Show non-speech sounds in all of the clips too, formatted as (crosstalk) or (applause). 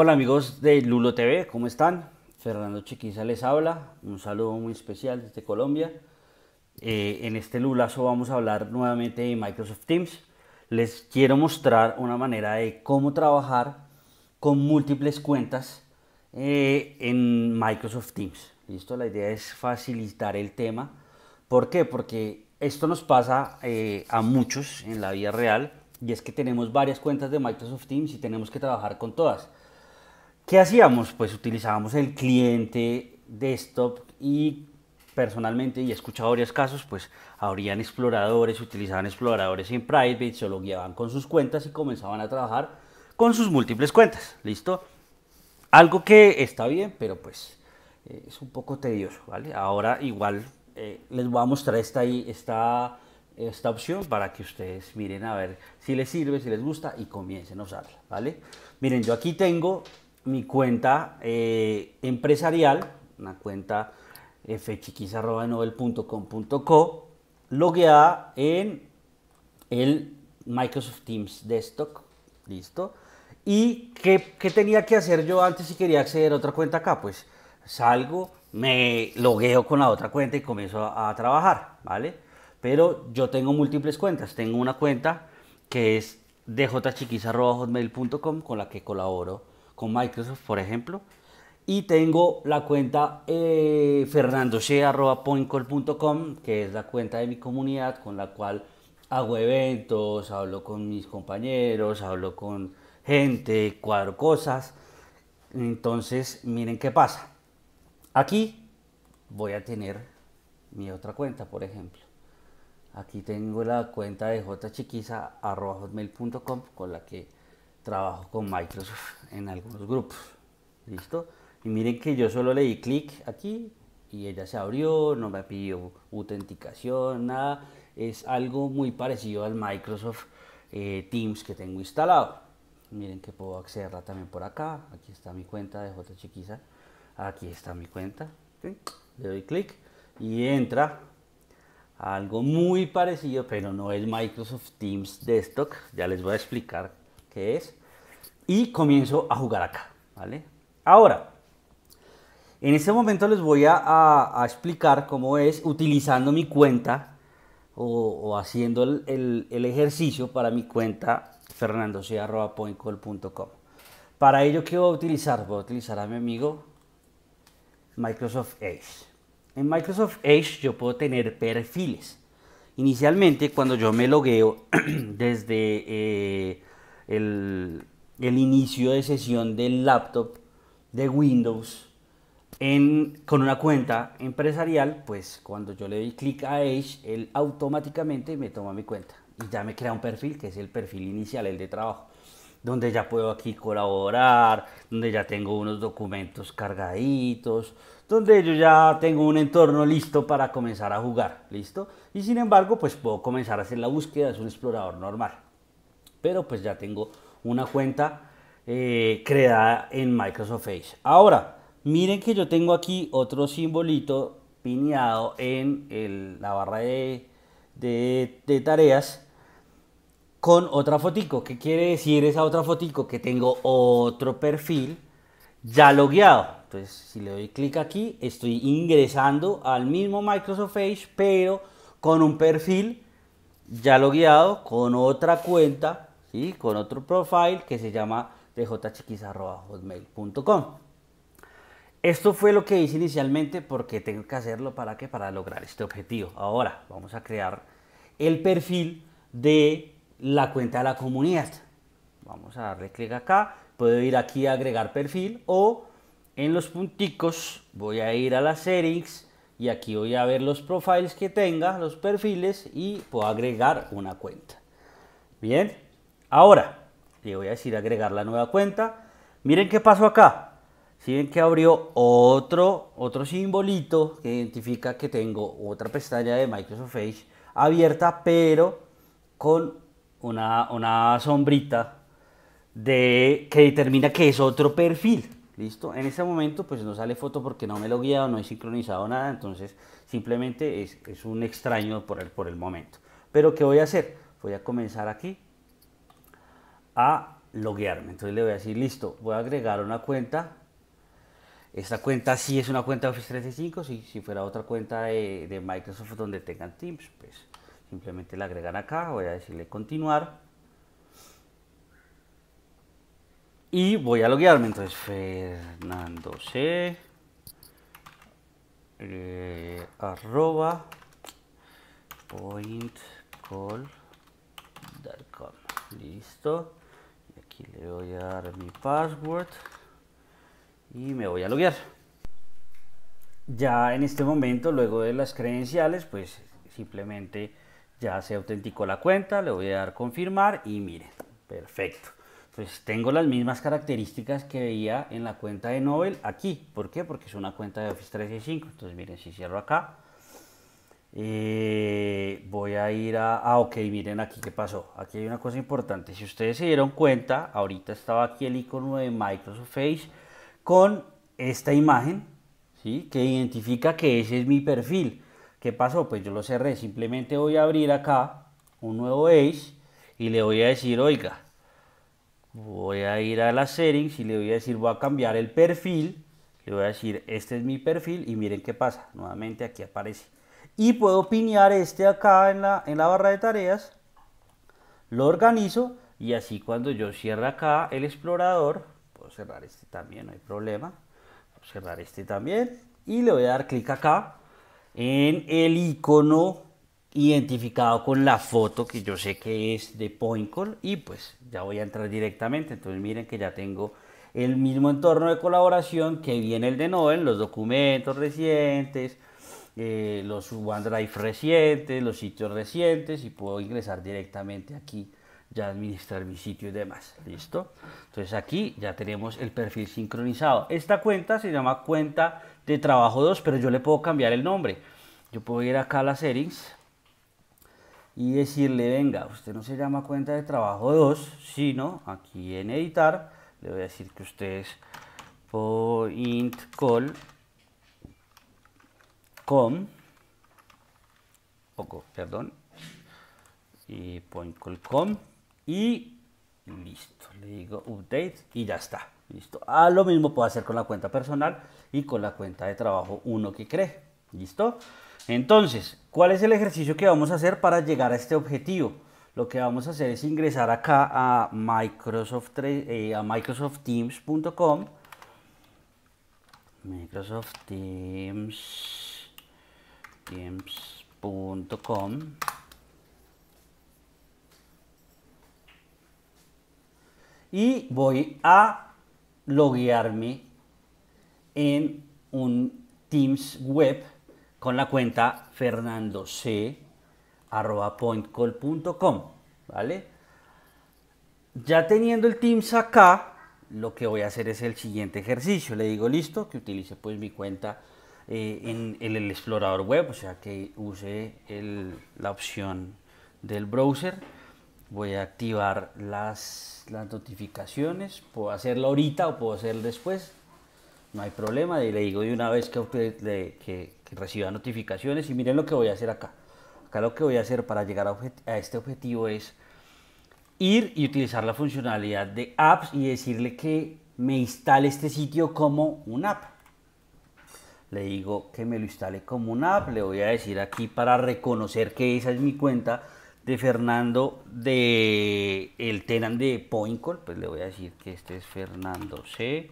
Hola amigos de Lulo TV, ¿cómo están? Fernando Chiquiza les habla, un saludo muy especial desde Colombia. Eh, en este Lulazo vamos a hablar nuevamente de Microsoft Teams. Les quiero mostrar una manera de cómo trabajar con múltiples cuentas eh, en Microsoft Teams. ¿Listo? La idea es facilitar el tema. ¿Por qué? Porque esto nos pasa eh, a muchos en la vida real y es que tenemos varias cuentas de Microsoft Teams y tenemos que trabajar con todas ¿Qué hacíamos? Pues utilizábamos el cliente desktop y personalmente, y he escuchado varios casos, pues abrían exploradores, utilizaban exploradores en private, se lo guiaban con sus cuentas y comenzaban a trabajar con sus múltiples cuentas. ¿Listo? Algo que está bien, pero pues eh, es un poco tedioso, ¿vale? Ahora igual eh, les voy a mostrar esta, esta, esta opción para que ustedes miren a ver si les sirve, si les gusta y comiencen a usarla, ¿vale? Miren, yo aquí tengo mi cuenta eh, empresarial, una cuenta eh, fchiquis.novel.com.co, logueada en el Microsoft Teams Desktop, listo. ¿Y qué, tenía que hacer yo antes si quería acceder a otra cuenta acá? Pues salgo, me logueo con la otra cuenta y comienzo a, trabajar, ¿vale? Pero yo tengo múltiples cuentas. Tengo una cuenta que es djchiquiza@hotmail.com con la que colaboro con Microsoft, por ejemplo. Y tengo la cuenta eh, que es la cuenta de mi comunidad con la cual hago eventos, hablo con mis compañeros, hablo con gente, cuadro cosas. Entonces, miren qué pasa. Aquí voy a tener mi otra cuenta, por ejemplo. Aquí tengo la cuenta de jchiquiza.com con la que trabajo con Microsoft en algunos grupos. ¿Listo? Y miren que yo solo le di clic aquí y ella se abrió, no me pidió autenticación, nada. Es algo muy parecido al Microsoft eh, Teams que tengo instalado. Miren que puedo accederla también por acá. Aquí está mi cuenta de J Chiquiza. Aquí está mi cuenta. Le doy clic y entra algo muy parecido, pero no es Microsoft Teams Desktop. Ya les voy a explicar es, y comienzo a jugar acá, ¿vale? Ahora, en este momento les voy a, explicar cómo es utilizando mi cuenta o, haciendo el, ejercicio para mi cuenta puntocom Para ello, que voy a utilizar? Voy a utilizar a mi amigo Microsoft Edge. En Microsoft Edge yo puedo tener perfiles. Inicialmente, cuando yo me logueo (clears throat) desde eh, el, inicio de sesión del laptop de Windows con una cuenta empresarial, pues cuando yo le doy clic a Edge, él automáticamente me toma mi cuenta y ya me crea un perfil que es el perfil inicial, el de trabajo, donde ya puedo aquí colaborar, donde ya tengo unos documentos cargaditos, donde yo ya tengo un entorno listo para comenzar a jugar, ¿listo? Y sin embargo, pues puedo comenzar a hacer la búsqueda, es un explorador normal. Pero pues ya tengo una cuenta eh, creada en Microsoft Edge. Ahora, miren que yo tengo aquí otro simbolito pineado en la barra de, tareas con otra fotico. ¿Qué quiere decir esa otra fotico? Que tengo otro perfil ya logueado. Entonces, si le doy clic aquí, estoy ingresando al mismo Microsoft Edge, pero con un perfil ya logueado, con otra cuenta ¿sí? con otro profile que se llama djchiquis.com. Esto fue lo que hice inicialmente porque tengo que hacerlo para que para lograr este objetivo. Ahora vamos a crear el perfil de la cuenta de la comunidad. Vamos a darle clic acá, puedo ir aquí a agregar perfil o en los punticos voy a ir a las settings y aquí voy a ver los profiles que tenga, los perfiles y puedo agregar una cuenta. Bien, Ahora, le voy a decir agregar la nueva cuenta. Miren qué pasó acá. Si ven que abrió otro, otro simbolito que identifica que tengo otra pestaña de Microsoft Edge abierta, pero con una, una sombrita de, que determina que es otro perfil. ¿Listo? En ese momento pues no sale foto porque no me lo guiado, no he sincronizado nada, entonces simplemente es, es un extraño por el, por el momento. Pero ¿qué voy a hacer? Voy a comenzar aquí a loguearme. Entonces le voy a decir, listo, voy a agregar una cuenta. Esta cuenta sí es una cuenta de Office 365, si, si fuera otra cuenta de, Microsoft donde tengan Teams, pues simplemente la agregan acá, voy a decirle continuar. Y voy a loguearme, entonces Fernando C. Eh, arroba point Listo le voy a dar mi password y me voy a loguear. Ya en este momento, luego de las credenciales, pues simplemente ya se autenticó la cuenta, le voy a dar confirmar y miren, perfecto. Pues tengo las mismas características que veía en la cuenta de Nobel aquí. ¿Por qué? Porque es una cuenta de Office 365. Entonces miren, si cierro acá, eh, voy a ir a... Ah, ok, miren aquí qué pasó. Aquí hay una cosa importante. Si ustedes se dieron cuenta, ahorita estaba aquí el icono de Microsoft Face con esta imagen, ¿sí? Que identifica que ese es mi perfil. ¿Qué pasó? Pues yo lo cerré. Simplemente voy a abrir acá un nuevo Edge y le voy a decir, oiga, voy a ir a las settings y le voy a decir, voy a cambiar el perfil. Le voy a decir, este es mi perfil y miren qué pasa. Nuevamente aquí aparece y puedo pinear este acá en la, en la barra de tareas, lo organizo y así cuando yo cierre acá el explorador, puedo cerrar este también, no hay problema, cerrar este también y le voy a dar clic acá en el icono identificado con la foto que yo sé que es de PointCall y pues ya voy a entrar directamente, entonces miren que ya tengo el mismo entorno de colaboración que viene el de en los documentos recientes, eh, los OneDrive recientes, los sitios recientes y puedo ingresar directamente aquí ya administrar mi sitio y demás. ¿Listo? Entonces aquí ya tenemos el perfil sincronizado. Esta cuenta se llama cuenta de trabajo 2, pero yo le puedo cambiar el nombre. Yo puedo ir acá a las settings y decirle, venga, usted no se llama cuenta de trabajo 2, sino aquí en editar, le voy a decir que usted es point call com, poco, perdón, y com y listo, le digo update y ya está, listo. Ah, lo mismo puedo hacer con la cuenta personal y con la cuenta de trabajo uno que cree, listo. Entonces, ¿cuál es el ejercicio que vamos a hacer para llegar a este objetivo? Lo que vamos a hacer es ingresar acá a Microsoft, eh, a microsoftteams.com Microsoft Teams Teams.com y voy a loguearme en un Teams web con la cuenta fernandoc.com ¿vale? Ya teniendo el Teams acá, lo que voy a hacer es el siguiente ejercicio. Le digo, listo, que utilice pues mi cuenta eh, en el, explorador web, o sea que use la opción del browser. Voy a activar las, notificaciones. Puedo hacerlo ahorita o puedo hacerlo después. No hay problema. Y le digo de una vez que, que, reciba notificaciones. Y miren lo que voy a hacer acá. Acá lo que voy a hacer para llegar a, a este objetivo es ir y utilizar la funcionalidad de apps y decirle que me instale este sitio como una app le digo que me lo instale como una app. Le voy a decir aquí para reconocer que esa es mi cuenta de Fernando de el Tenan de Poincol. Pues le voy a decir que este es Fernando C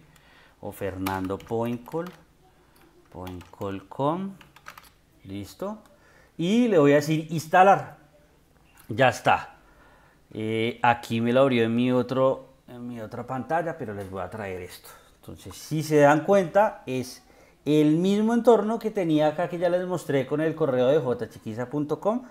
o Fernando Pointcall. Pointcall.com. Listo. Y le voy a decir instalar. Ya está. Eh, aquí me lo abrió en mi, otro, en mi otra pantalla, pero les voy a traer esto. Entonces, si se dan cuenta, es el mismo entorno que tenía acá que ya les mostré con el correo de jchiquiza.com.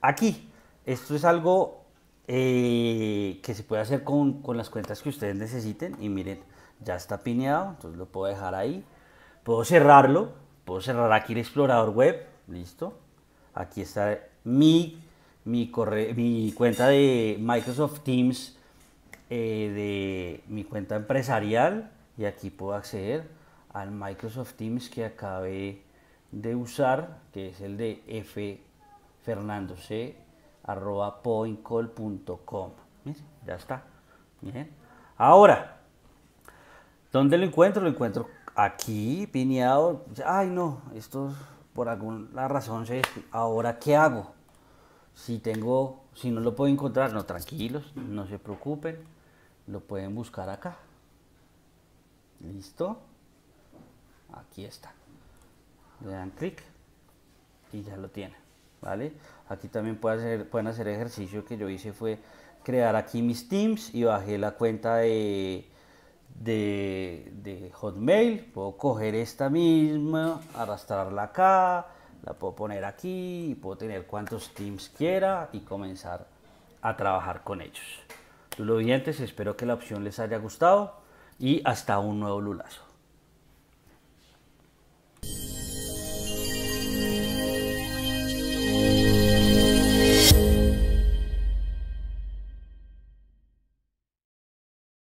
Aquí, esto es algo eh, que se puede hacer con, las cuentas que ustedes necesiten. Y miren, ya está pineado, entonces lo puedo dejar ahí. Puedo cerrarlo, puedo cerrar aquí el explorador web, listo. Aquí está mi, mi, cuenta de Microsoft Teams, eh, de mi cuenta empresarial, y aquí puedo acceder al Microsoft Teams que acabé de usar, que es el de Miren, Ya está. Bien. Ahora, ¿dónde lo encuentro? Lo encuentro aquí, pineado. Ay, no, esto por alguna razón se... Ahora, ¿qué hago? Si tengo, si no lo puedo encontrar, no, tranquilos, no se preocupen. Lo pueden buscar acá. ¿Listo? aquí está. Le dan clic y ya lo tiene, ¿vale? Aquí también pueden hacer, pueden ejercicio que yo hice fue crear aquí mis teams y bajé la cuenta de, Hotmail. Puedo coger esta misma, arrastrarla acá, la puedo poner aquí y puedo tener cuantos teams quiera y comenzar a trabajar con ellos. Los oyentes, espero que la opción les haya gustado y hasta un nuevo lulazo.